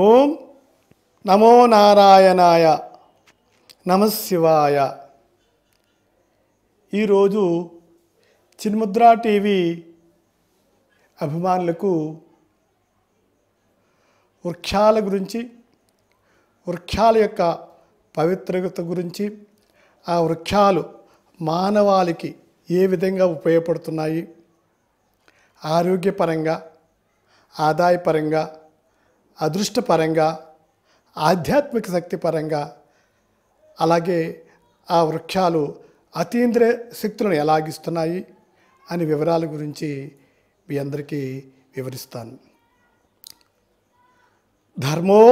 ఓం నమో నారాయణాయ నమశివాయ ఈరోజు చిన్ముద్రా టీవీ అభిమానులకు వృక్షాల గురించి వృక్షాల యొక్క పవిత్రత గురించి ఆ వృక్షాలు మానవాళికి ఏ విధంగా ఉపయోగపడుతున్నాయి ఆరోగ్యపరంగా ఆదాయపరంగా అదృష్టపరంగా ఆధ్యాత్మిక శక్తి పరంగా అలాగే ఆ వృక్షాలు అతీంద్ర శక్తులను ఎలాగిస్తున్నాయి అని వివరాల గురించి మీ అందరికీ వివరిస్తాను ధర్మో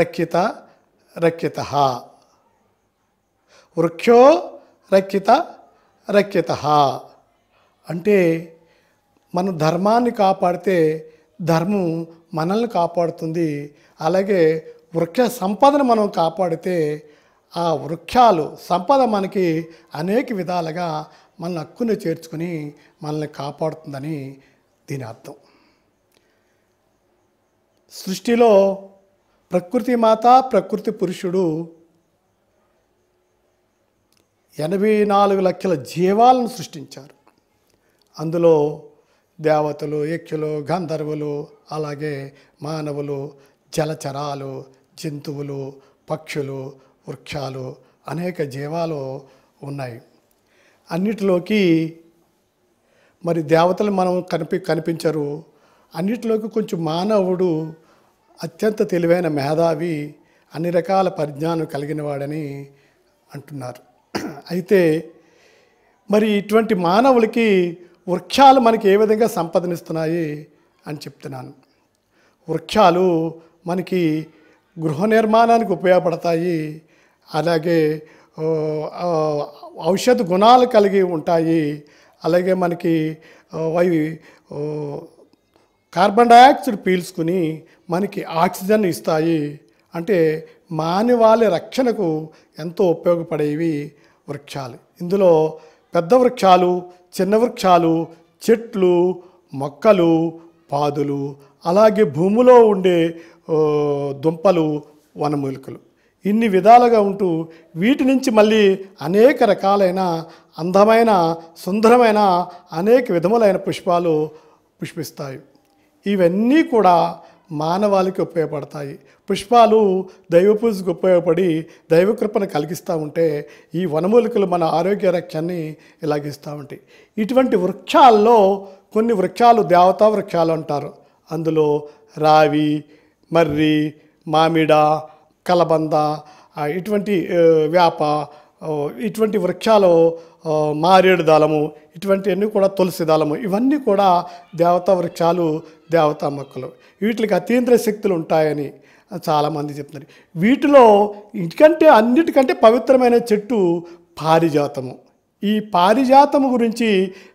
రక్షిత రక్షిత వృక్షో రక్షిత రక్షిత అంటే మనం ధర్మాన్ని కాపాడితే ధర్మం మనల్ని కాపాడుతుంది అలాగే వృక్ష సంపదను మనం కాపాడితే ఆ వృక్షాలు సంపద మనకి అనేక విధాలుగా మన హక్కుని చేర్చుకుని మనల్ని కాపాడుతుందని దీని అర్థం సృష్టిలో ప్రకృతి మాత ప్రకృతి పురుషుడు ఎనభై నాలుగు లక్షల జీవాలను సృష్టించారు అందులో దేవతలు యక్షులు గంధర్వులు అలాగే మానవులు జలచరాలు జంతువులు పక్షులు వృక్షాలు అనేక జీవాలు ఉన్నాయి అన్నిటిలోకి మరి దేవతలు మనం కనిపి కనిపించరు అన్నిటిలోకి కొంచెం మానవుడు అత్యంత తెలివైన మేధావి అన్ని రకాల పరిజ్ఞానం కలిగిన వాడని అంటున్నారు అయితే మరి ఇటువంటి మానవులకి వృక్షాలు మనకి ఏ విధంగా సంపదనిస్తున్నాయి అని చెప్తున్నాను వృక్షాలు మనకి గృహ నిర్మాణానికి ఉపయోగపడతాయి అలాగే ఔషధ గుణాలు కలిగి ఉంటాయి అలాగే మనకి అవి కార్బన్ డయాక్సైడ్ పీల్చుకుని మనకి ఆక్సిజన్ ఇస్తాయి అంటే మానవాళి రక్షణకు ఎంతో ఉపయోగపడేవి వృక్షాలు ఇందులో పెద్ద వృక్షాలు చిన్న వృక్షాలు చెట్లు మొక్కలు పాదులు అలాగే భూమిలో ఉండే దుంపలు వనమూలికలు ఇన్ని విధాలుగా ఉంటూ వీటి నుంచి మళ్ళీ అనేక రకాలైన అందమైన సుందరమైన అనేక విధములైన పుష్పాలు పుష్పిస్తాయి ఇవన్నీ కూడా మానవాళికి ఉపయోగపడతాయి పుష్పాలు దైవ పూజకు ఉపయోగపడి దైవకృపను కలిగిస్తూ ఉంటే ఈ వనమూలికలు మన ఆరోగ్య రక్షణని ఇలాగిస్తూ ఉంటాయి ఇటువంటి వృక్షాల్లో కొన్ని వృక్షాలు దేవతా వృక్షాలు అంటారు అందులో రావి మర్రి మామిడ కలబంద ఇటువంటి వేప ఇటువంటి వృక్షాలు మారేడు దళము ఇటువంటివన్నీ కూడా తులసి దళము ఇవన్నీ కూడా దేవతా వృక్షాలు దేవతా మొక్కలు వీటికి అతీంద్ర శక్తులు ఉంటాయని చాలామంది చెప్తున్నారు వీటిలో ఇంటికంటే అన్నిటికంటే పవిత్రమైన చెట్టు పారిజాతము ఈ పారిజాతము గురించి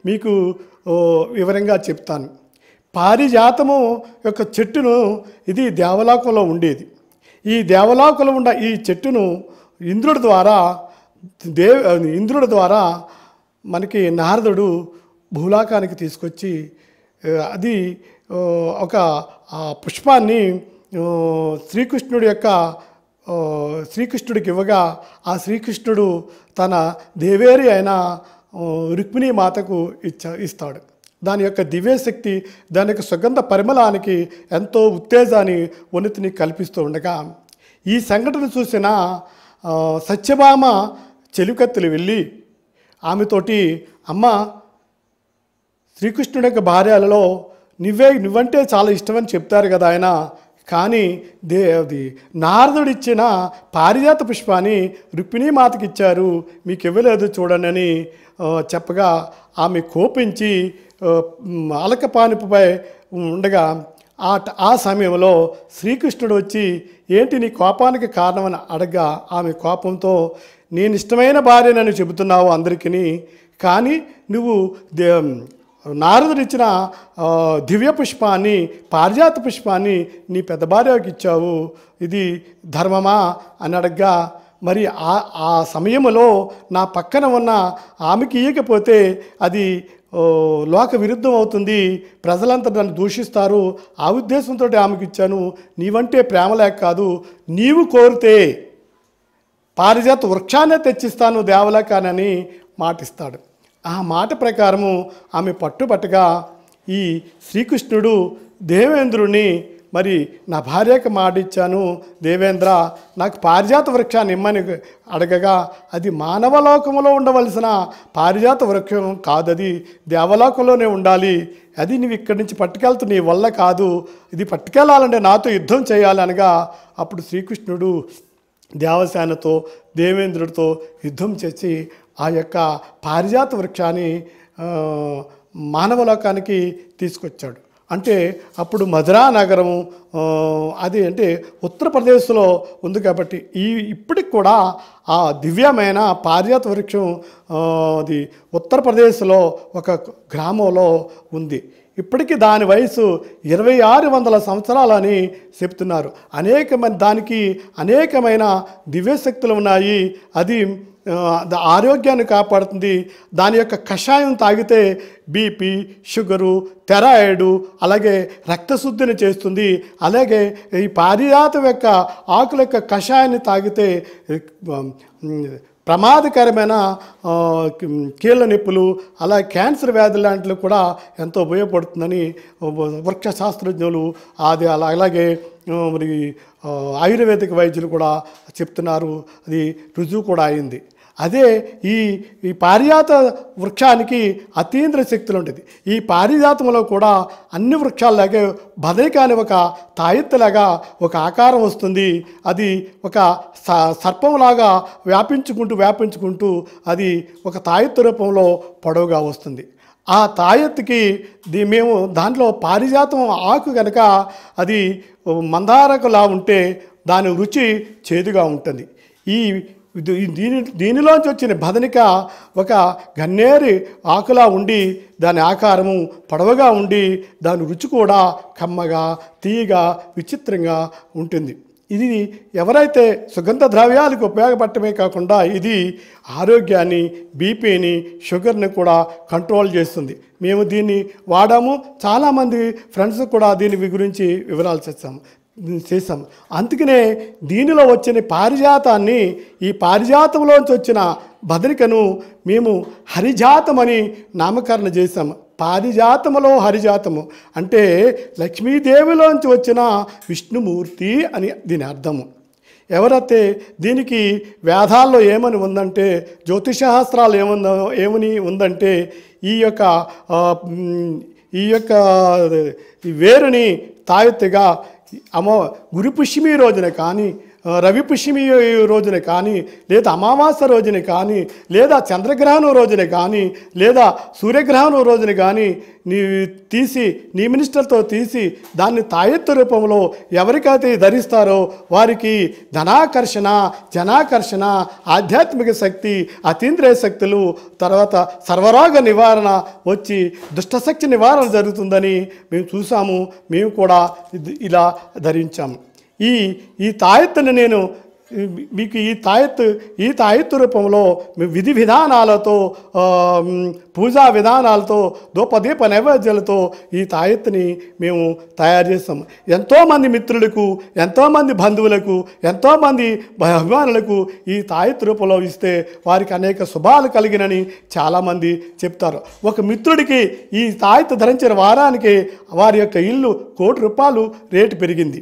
మీకు వివరంగా చెప్తాను పారిజాతము యొక్క చెట్టును ఇది దేవలోకంలో ఉండేది ఈ దేవలోకంలో ఉన్న ఈ చెట్టును ఇంద్రుడి ద్వారా దేవ్ ఇంద్రుడి ద్వారా మనకి నారదుడు భూలాకానికి తీసుకొచ్చి అది ఒక పుష్పాన్ని శ్రీకృష్ణుడి యొక్క శ్రీకృష్ణుడికి ఇవ్వగా ఆ శ్రీకృష్ణుడు తన దేవేరి అయిన రుక్మిణీ మాతకు ఇచ్చ ఇస్తాడు దాని యొక్క దివ్యశక్తి దాని యొక్క సుగంధ పరిమళానికి ఎంతో ఉత్తేజాన్ని ఉన్నతిని కల్పిస్తూ ఉండగా ఈ సంఘటన చూసిన సత్యభామ చెలుకత్తులు వెళ్ళి ఆమెతోటి అమ్మ శ్రీకృష్ణుడి యొక్క భార్యలలో నువ్వే నువ్వంటే చాలా ఇష్టమని చెప్తారు కదా ఆయన కానీ దే అది నారదుడిచ్చిన పారిజాత పుష్పాన్ని రుక్మిణీ మాతకి ఇచ్చారు మీకు ఇవ్వలేదు చూడనని చెప్పగా ఆమె కోపించి అలకపానిపై ఉండగా ఆ ఆ సమయంలో శ్రీకృష్ణుడు వచ్చి ఏంటి నీ కోపానికి కారణమని అడగ ఆమె కోపంతో నేను ఇష్టమైన భార్య నన్ను చెబుతున్నావు అందరికీ కానీ నువ్వు దే నారదుడిచ్చిన దివ్య పుష్పాన్ని పారిజాత పుష్పాన్ని నీ పెద్ద భార్యకి ఇచ్చావు ఇది ధర్మమా అని అడగ్గా మరి ఆ ఆ సమయంలో నా పక్కన ఉన్న ఆమెకి ఇయ్యకపోతే అది లోక విరుద్ధం అవుతుంది ప్రజలంతా నన్ను దూషిస్తారు ఆ ఉద్దేశంతో ఆమెకి ఇచ్చాను నీవంటే ప్రేమ లేక కాదు నీవు కోరితే పారిజాత వృక్షాన్నే తెచ్చిస్తాను దేవలకానని మాటిస్తాడు ఆ మాట ప్రకారము ఆమె పట్టుబట్టగా ఈ శ్రీకృష్ణుడు దేవేంద్రుని మరి నా భార్యకు మాటిచ్చాను దేవేంద్ర నాకు పారిజాత వృక్షాన్ని ఇమ్మని అడగగా అది మానవలోకంలో ఉండవలసిన పారిజాత వృక్షం కాదది దేవలోకంలోనే ఉండాలి అది నువ్వు ఇక్కడి నుంచి పట్టుకెళ్తూ నీ వల్ల కాదు ఇది పట్టుకెళ్ళాలంటే నాతో యుద్ధం చేయాలి అనగా అప్పుడు శ్రీకృష్ణుడు దేవసేనతో దేవేంద్రుడితో యుద్ధం చేసి ఆ యొక్క పారిజాత వృక్షాన్ని మానవలోకానికి తీసుకొచ్చాడు అంటే అప్పుడు మధురా నగరం అది అంటే ఉత్తరప్రదేశ్లో ఉంది కాబట్టి ఈ ఇప్పటికి కూడా ఆ దివ్యమైన పారిజాత వృక్షం అది ఉత్తరప్రదేశ్లో ఒక గ్రామంలో ఉంది ఇప్పటికీ దాని వయసు ఇరవై ఆరు వందల సంవత్సరాలని చెప్తున్నారు అనేకమైన దానికి అనేకమైన దివ్యశక్తులు ఉన్నాయి అది ఆరోగ్యాన్ని కాపాడుతుంది దాని యొక్క కషాయం తాగితే బీపీ షుగరు థెరాయిడు అలాగే రక్తశుద్ధిని చేస్తుంది అలాగే ఈ పారిజాతం యొక్క ఆకుల యొక్క కషాయాన్ని తాగితే ప్రమాదకరమైన కీళ్ళ నొప్పులు అలా క్యాన్సర్ వ్యాధి లాంటివి కూడా ఎంతో ఉపయోగపడుతుందని వృక్ష శాస్త్రజ్ఞులు అది అలా అలాగే మరి ఆయుర్వేదిక వైద్యులు కూడా చెప్తున్నారు అది రుజువు కూడా అయింది అదే ఈ ఈ పారిజాత వృక్షానికి అతీంద్ర శక్తులు ఉండేది ఈ పారిజాతంలో కూడా అన్ని వృక్షాలలాగే బదై కాని ఒక తాయెత్తులాగా ఒక ఆకారం వస్తుంది అది ఒక సర్పంలాగా వ్యాపించుకుంటూ వ్యాపించుకుంటూ అది ఒక తాయెత్తు రూపంలో పొడవుగా వస్తుంది ఆ తాయెత్తుకి మేము దాంట్లో పారిజాతం ఆకు కనుక అది మందారకులా ఉంటే దాని రుచి చేదుగా ఉంటుంది ఈ దీని దీనిలోంచి వచ్చిన భదనిక ఒక గన్నేరి ఆకులా ఉండి దాని ఆకారము పడవగా ఉండి దాని రుచి కూడా కమ్మగా తీయగా విచిత్రంగా ఉంటుంది ఇది ఎవరైతే సుగంధ ద్రవ్యాలకు ఉపయోగపడటమే కాకుండా ఇది ఆరోగ్యాన్ని బీపీని షుగర్ని కూడా కంట్రోల్ చేస్తుంది మేము దీన్ని వాడాము చాలామంది ఫ్రెండ్స్ కూడా దీని గురించి వివరాలు చేస్తాము చేశాం అందుకనే దీనిలో వచ్చిన పారిజాతాన్ని ఈ పారిజాతంలోంచి వచ్చిన బదరికను మేము హరిజాతమని నామకరణ చేశాం పారిజాతములో హరిజాతము అంటే లక్ష్మీదేవిలోంచి వచ్చిన విష్ణుమూర్తి అని దీని అర్థము ఎవరైతే దీనికి వేదాల్లో ఏమని ఉందంటే జ్యోతిషశాస్త్రాలు ఏముంద ఏమని ఉందంటే ఈ యొక్క ఈ యొక్క వేరుని తాయెత్తుగా 아마 무릎을 심히 이어야 되니까 아니 రవి పుష్యమి రోజున కానీ లేదా అమావాస్య రోజున కానీ లేదా చంద్రగ్రహణం రోజున కానీ లేదా సూర్యగ్రహణం రోజున కానీ నీ తీసి నీ మినిస్టర్తో తీసి దాన్ని తాయెత్తు రూపంలో ఎవరికైతే ధరిస్తారో వారికి ధనాకర్షణ జనాకర్షణ ఆధ్యాత్మిక శక్తి అతీంద్రియ శక్తులు తర్వాత సర్వరోగ నివారణ వచ్చి దుష్టశక్తి నివారణ జరుగుతుందని మేము చూసాము మేము కూడా ఇలా ధరించాము ఈ ఈ తాయెత్తుని నేను మీకు ఈ తాయెత్తు ఈ తాయెత్తు రూపంలో విధి విధానాలతో పూజా విధానాలతో దోపదీప నైవేద్యాలతో ఈ తాయెత్తుని మేము తయారు చేస్తాం ఎంతోమంది మిత్రులకు ఎంతోమంది బంధువులకు ఎంతోమంది అభిమానులకు ఈ తాయెత్తు రూపంలో ఇస్తే వారికి అనేక శుభాలు కలిగినని చాలామంది చెప్తారు ఒక మిత్రుడికి ఈ తాయెత్తు ధరించిన వారానికి వారి యొక్క ఇల్లు కోటి రూపాయలు రేటు పెరిగింది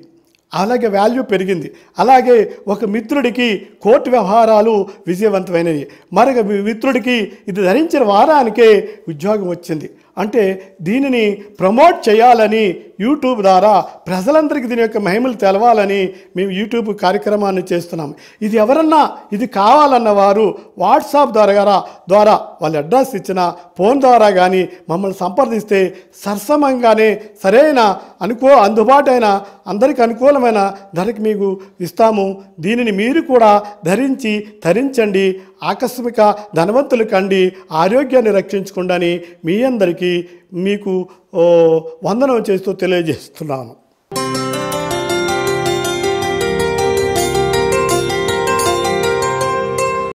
అలాగే వాల్యూ పెరిగింది అలాగే ఒక మిత్రుడికి కోర్టు వ్యవహారాలు విజయవంతమైనవి మరొక మిత్రుడికి ఇది ధరించిన వారానికే ఉద్యోగం వచ్చింది అంటే దీనిని ప్రమోట్ చేయాలని యూట్యూబ్ ద్వారా ప్రజలందరికీ దీని యొక్క మహిమలు తెలవాలని మేము యూట్యూబ్ కార్యక్రమాన్ని చేస్తున్నాం ఇది ఎవరన్నా ఇది కావాలన్న వారు వాట్సాప్ ద్వారా ద్వారా వాళ్ళ అడ్రస్ ఇచ్చిన ఫోన్ ద్వారా కానీ మమ్మల్ని సంప్రదిస్తే సరసమంగానే సరైన అనుకో అందుబాటైన అందరికి అనుకూలమైన ధరకి మీకు ఇస్తాము దీనిని మీరు కూడా ధరించి ధరించండి ఆకస్మిక ధనవంతులు కండి ఆరోగ్యాన్ని అని మీ అందరికీ మీకు వందనం చేస్తూ తెలియజేస్తున్నాను